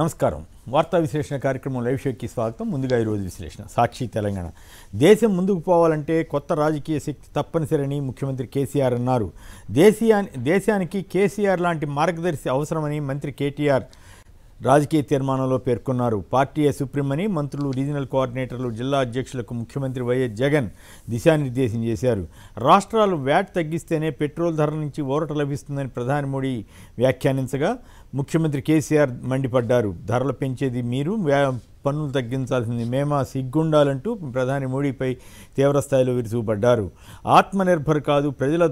నమస్కారం వార్తా విశ్లేషణ కార్యక్రమం లైవ్ షోకి స్వాగతం ముందుగా ఈరోజు విశ్లేషణ సాక్షి తెలంగాణ దేశం ముందుకు పోవాలంటే కొత్త రాజకీయ శక్తి తప్పనిసరని ముఖ్యమంత్రి కేసీఆర్ అన్నారు దేశీయా దేశానికి కేసీఆర్ లాంటి మార్గదర్శి అవసరమని మంత్రి కేటీఆర్ రాజకీయ తీర్మానంలో పేర్కొన్నారు పార్టీయే సుప్రీమని మంత్రులు రీజనల్ కోఆర్డినేటర్లు జిల్లా అధ్యక్షులకు ముఖ్యమంత్రి వైఎస్ జగన్ దిశానిర్దేశం చేశారు రాష్ట్రాలు వ్యాట్ తగ్గిస్తేనే పెట్రోల్ ధర నుంచి ఓరట లభిస్తుందని ప్రధాని మోడీ వ్యాఖ్యానించగా ముఖ్యమంత్రి కేసీఆర్ మండిపడ్డారు ధరలు పెంచేది మీరు పన్నులు తగ్గించాల్సింది మేమా సిగ్గుండాలంటూ ప్రధాని మోడీపై తీవ్రస్థాయిలో విరుచుకుపడ్డారు ఆత్మనిర్భర్ కాదు ప్రజల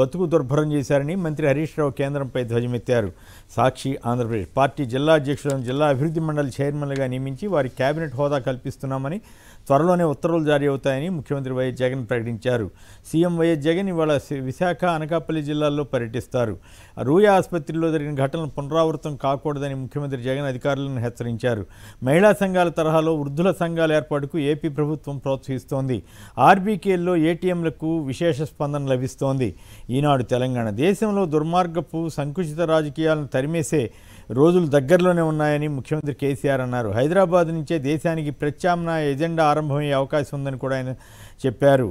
బతుకు దుర్భరం చేశారని మంత్రి హరీష్ రావు కేంద్రంపై ధ్వజమెత్తారు సాక్షి ఆంధ్రప్రదేశ్ పార్టీ జిల్లా అధ్యక్షులను జిల్లా అభివృద్ధి మండలి చైర్మన్లుగా నియమించి వారి కేబినెట్ హోదా కల్పిస్తున్నామని త్వరలోనే ఉత్తర్వులు జారీ అవుతాయని ముఖ్యమంత్రి వైఎస్ జగన్ ప్రకటించారు సీఎం వైఎస్ జగన్ ఇవాళ విశాఖ అనకాపల్లి జిల్లాల్లో పర్యటిస్తారు రూయా ఆసుపత్రిలో జరిగిన ఘటనలు పునరావృతం కాకూడదని ముఖ్యమంత్రి జగన్ అధికారులను హెచ్చరించారు మహిళా సంఘం సంఘాల తరహాలో వృద్ధుల సంఘాల ఏర్పాటుకు ఏపీ ప్రభుత్వం ప్రోత్సహిస్తోంది ఆర్బీకేల్లో ఏటీఎంలకు విశేష స్పందన లభిస్తోంది ఈనాడు తెలంగాణ దేశంలో దుర్మార్గపు సంకుచిత రాజకీయాలను తరిమేసే రోజులు దగ్గరలోనే ఉన్నాయని ముఖ్యమంత్రి కేసీఆర్ అన్నారు హైదరాబాద్ నుంచే దేశానికి ప్రత్యామ్నాయ ఎజెండా ఆరంభమయ్యే అవకాశం ఉందని కూడా ఆయన చెప్పారు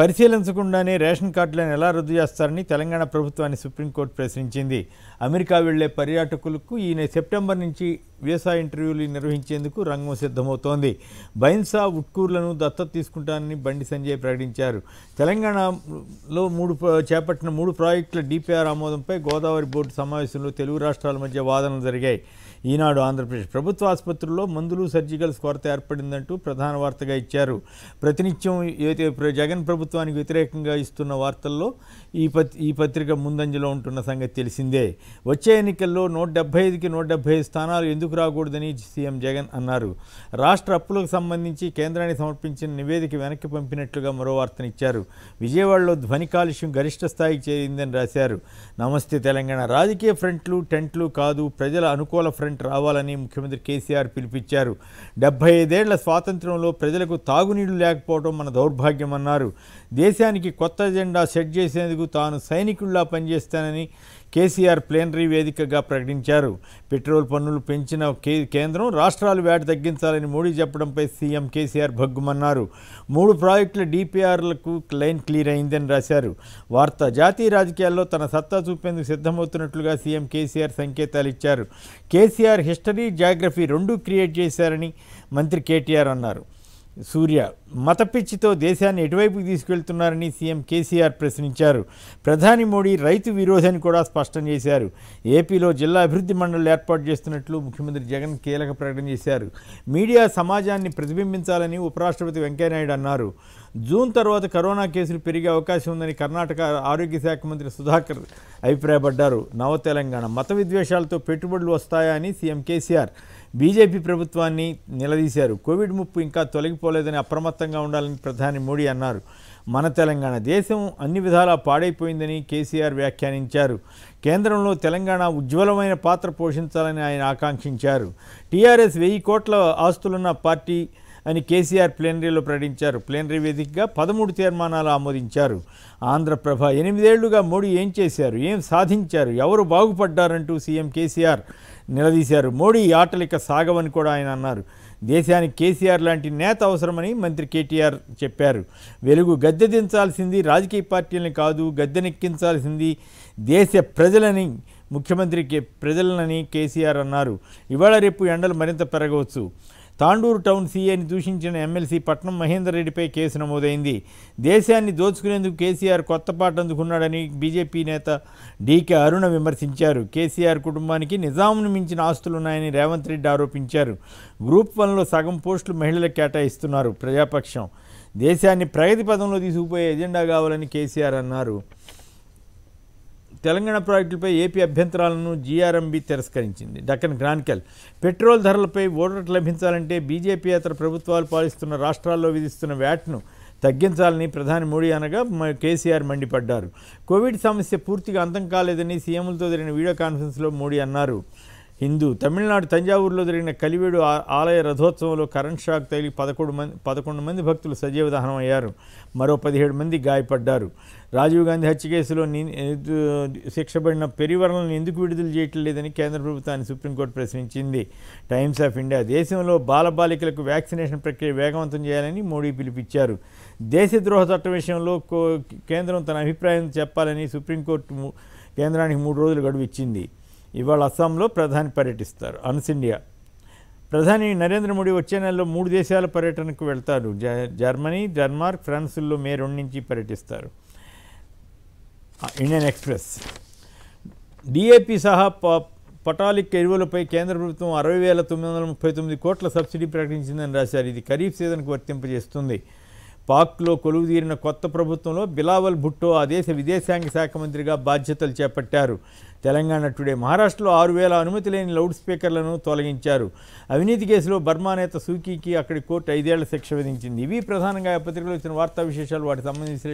పరిశీలించకుండానే రేషన్ కార్డులను ఎలా రద్దు చేస్తారని తెలంగాణ ప్రభుత్వాన్ని సుప్రీంకోర్టు ప్రశ్నించింది అమెరికా వెళ్లే పర్యాటకులకు ఈ సెప్టెంబర్ నుంచి వ్యవసాయ ఇంటర్వ్యూలు నిర్వహించేందుకు రంగం సిద్ధమవుతోంది బైన్సా ఉట్కూర్లను దత్తత తీసుకుంటానని బండి సంజయ్ ప్రకటించారు తెలంగాణలో మూడు చేపట్టిన మూడు ప్రాజెక్టుల డిపిఆర్ ఆమోదంపై గోదావరి బోర్డు సమావేశంలో తెలుగు రాష్ట్రాల మధ్య వాదనలు జరిగాయి ఈనాడు ఆంధ్రప్రదేశ్ ప్రభుత్వ ఆసుపత్రుల్లో మందులు సర్జికల్స్ కొరత ఏర్పడిందంటూ ప్రధాన వార్తగా ఇచ్చారు ప్రతినిత్యం ఏదైతే జగన్ ప్రభుత్వానికి వ్యతిరేకంగా ఇస్తున్న వార్తల్లో ఈ పత్ ఈ పత్రిక ముందంజలో ఉంటున్న సంగతి తెలిసిందే వచ్చే ఎన్నికల్లో నూట డెబ్బై ఐదుకి నూట డెబ్బై ఐదు స్థానాలు ఎందుకు ముందుకు రాకూడదని సీఎం జగన్ అన్నారు రాష్ట్ర అప్పులకు సంబంధించి కేంద్రాన్ని సమర్పించిన నివేదిక వెనక్కి పంపినట్లుగా మరో వార్తనిచ్చారు విజయవాడలో ధ్వని కాలుష్యం గరిష్ట స్థాయికి చేరిందని రాశారు నమస్తే తెలంగాణ రాజకీయ ఫ్రంట్లు టెంట్లు కాదు ప్రజల అనుకూల ఫ్రంట్ రావాలని ముఖ్యమంత్రి కేసీఆర్ పిలిపించారు డెబ్బై ఐదేళ్ల స్వాతంత్రంలో ప్రజలకు తాగునీళ్లు లేకపోవడం మన దౌర్భాగ్యమన్నారు దేశానికి కొత్త ఎజెండా సెట్ చేసేందుకు తాను సైనికుల్లా పనిచేస్తానని కేసీఆర్ ప్లేనరీ వేదికగా ప్రకటించారు పెట్రోల్ పన్నులు పెంచిన కేంద్రం రాష్ట్రాలు వ్యాట్ తగ్గించాలని మోడీ చెప్పడంపై సీఎం కేసీఆర్ భగ్గుమన్నారు మూడు ప్రాజెక్టుల డిపిఆర్లకు లైన్ క్లియర్ అయిందని రాశారు వార్త జాతీయ రాజకీయాల్లో తన సత్తా చూపేందుకు సిద్ధమవుతున్నట్లుగా సీఎం కేసీఆర్ సంకేతాలు ఇచ్చారు కేసీఆర్ హిస్టరీ జాగ్రఫీ రెండూ క్రియేట్ చేశారని మంత్రి కేటీఆర్ అన్నారు సూర్య మత పిచ్చితో దేశాన్ని ఎటువైపుకి తీసుకెళ్తున్నారని సీఎం కేసీఆర్ ప్రశ్నించారు ప్రధాని మోడీ రైతు విరోధాన్ని కూడా స్పష్టం చేశారు ఏపీలో జిల్లా అభివృద్ధి మండళ్ళు ఏర్పాటు చేస్తున్నట్లు ముఖ్యమంత్రి జగన్ కీలక ప్రకటన చేశారు మీడియా సమాజాన్ని ప్రతిబింబించాలని ఉపరాష్ట్రపతి వెంకయ్యనాయుడు అన్నారు జూన్ తర్వాత కరోనా కేసులు పెరిగే అవకాశం ఉందని కర్ణాటక ఆరోగ్య శాఖ మంత్రి సుధాకర్ అభిప్రాయపడ్డారు నవ తెలంగాణ మత విద్వేషాలతో పెట్టుబడులు వస్తాయని సీఎం కేసీఆర్ బీజేపీ ప్రభుత్వాన్ని నిలదీశారు కోవిడ్ ముప్పు ఇంకా తొలగిపోలేదని అప్రమత్తంగా ఉండాలని ప్రధాని మోడీ అన్నారు మన తెలంగాణ దేశం అన్ని విధాలా పాడైపోయిందని కేసీఆర్ వ్యాఖ్యానించారు కేంద్రంలో తెలంగాణ ఉజ్వలమైన పాత్ర పోషించాలని ఆయన ఆకాంక్షించారు టీఆర్ఎస్ వెయ్యి కోట్ల ఆస్తులున్న పార్టీ అని కేసీఆర్ ప్లేనరీలో ప్రకటించారు ప్లేనరీ వేదికగా పదమూడు తీర్మానాలు ఆమోదించారు ఆంధ్రప్రభ ఎనిమిదేళ్లుగా మోడీ ఏం చేశారు ఏం సాధించారు ఎవరు బాగుపడ్డారంటూ సీఎం కేసీఆర్ నిలదీశారు మోడీ ఆటలిక సాగవని కూడా ఆయన అన్నారు దేశానికి కేసీఆర్ లాంటి నేత అవసరమని మంత్రి కేటీఆర్ చెప్పారు వెలుగు గద్దె దించాల్సింది రాజకీయ పార్టీలని కాదు గద్దెనెక్కించాల్సింది దేశ ప్రజలని ముఖ్యమంత్రి ప్రజలనని కేసీఆర్ అన్నారు ఇవాళ రేపు ఎండలు మరింత పెరగవచ్చు తాండూరు టౌన్ సీఐని దూషించిన ఎమ్మెల్సీ పట్నం మహేందర్ రెడ్డిపై కేసు నమోదైంది దేశాన్ని దోచుకునేందుకు కేసీఆర్ కొత్త పాట అందుకున్నాడని బీజేపీ నేత డీకే అరుణ విమర్శించారు కేసీఆర్ కుటుంబానికి నిజాంను మించిన ఆస్తులున్నాయని రేవంత్ రెడ్డి ఆరోపించారు గ్రూప్ వన్లో సగం పోస్టులు మహిళలకు కేటాయిస్తున్నారు ప్రజాపక్షం దేశాన్ని ప్రగతి పదంలో తీసుకుపోయే ఎజెండా కావాలని కేసీఆర్ అన్నారు తెలంగాణ ప్రాజెక్టులపై ఏపీ అభ్యంతరాలను జీఆర్ఎంబీ తిరస్కరించింది డక్కన్ గ్రాన్కెల్ పెట్రోల్ ధరలపై ఓటర్లు లభించాలంటే బీజేపీ ఇతర ప్రభుత్వాలు పాలిస్తున్న రాష్ట్రాల్లో విధిస్తున్న వ్యాట్ను తగ్గించాలని ప్రధాని మోడీ అనగా కేసీఆర్ మండిపడ్డారు కోవిడ్ సమస్య పూర్తిగా అంతం కాలేదని సీఎంలతో జరిగిన వీడియో కాన్ఫరెన్స్లో మోడీ అన్నారు హిందూ తమిళనాడు తంజావూరులో జరిగిన కలివేడు ఆలయ రథోత్సవంలో కరెంట్ షాక్ తగిలి పదకొండు మంది పదకొండు మంది భక్తులు సజీవ దహనం అయ్యారు మరో పదిహేడు మంది గాయపడ్డారు రాజీవ్ గాంధీ హత్య కేసులో శిక్షబడిన పెరివరణలను ఎందుకు విడుదల చేయట్లేదని కేంద్ర ప్రభుత్వాన్ని సుప్రీంకోర్టు ప్రశ్నించింది టైమ్స్ ఆఫ్ ఇండియా దేశంలో బాలబాలికలకు వ్యాక్సినేషన్ ప్రక్రియ వేగవంతం చేయాలని మోడీ పిలిపించారు దేశద్రోహ చట్టం విషయంలో కేంద్రం తన అభిప్రాయం చెప్పాలని సుప్రీంకోర్టు కేంద్రానికి మూడు రోజులు గడువు ఇచ్చింది ఇవాళ అస్సాంలో ప్రధాని పర్యటిస్తారు అన్స్ ఇండియా ప్రధాని నరేంద్ర మోడీ వచ్చే నెలలో మూడు దేశాల పర్యటనకు వెళ్తారు జర్మనీ డెన్మార్క్ ఫ్రాన్స్లో మే రెండు నుంచి పర్యటిస్తారు ఇండియన్ ఎక్స్ప్రెస్ డిఏపి సహా పటాలిక్ ఎరువులపై కేంద్ర ప్రభుత్వం అరవై వేల తొమ్మిది వందల ముప్పై తొమ్మిది కోట్ల సబ్సిడీ ప్రకటించిందని రాశారు ఇది ఖరీఫ్ సీజన్కు వర్తింపజేస్తుంది పాక్లో కొలువుదీరిన కొత్త ప్రభుత్వంలో బిలావల్ భుట్టో ఆ దేశ విదేశాంగ శాఖ మంత్రిగా బాధ్యతలు చేపట్టారు తెలంగాణ టుడే మహారాష్ట్రలో ఆరు వేల అనుమతి లేని లౌడ్ స్పీకర్లను తొలగించారు అవినీతి కేసులో బర్మా నేత సూకీకి అక్కడి కోర్టు ఐదేళ్ల శిక్ష విధించింది ఇవి ప్రధానంగా పత్రికలు వచ్చిన వార్తా విశేషాలు వాటికి సంబంధించిన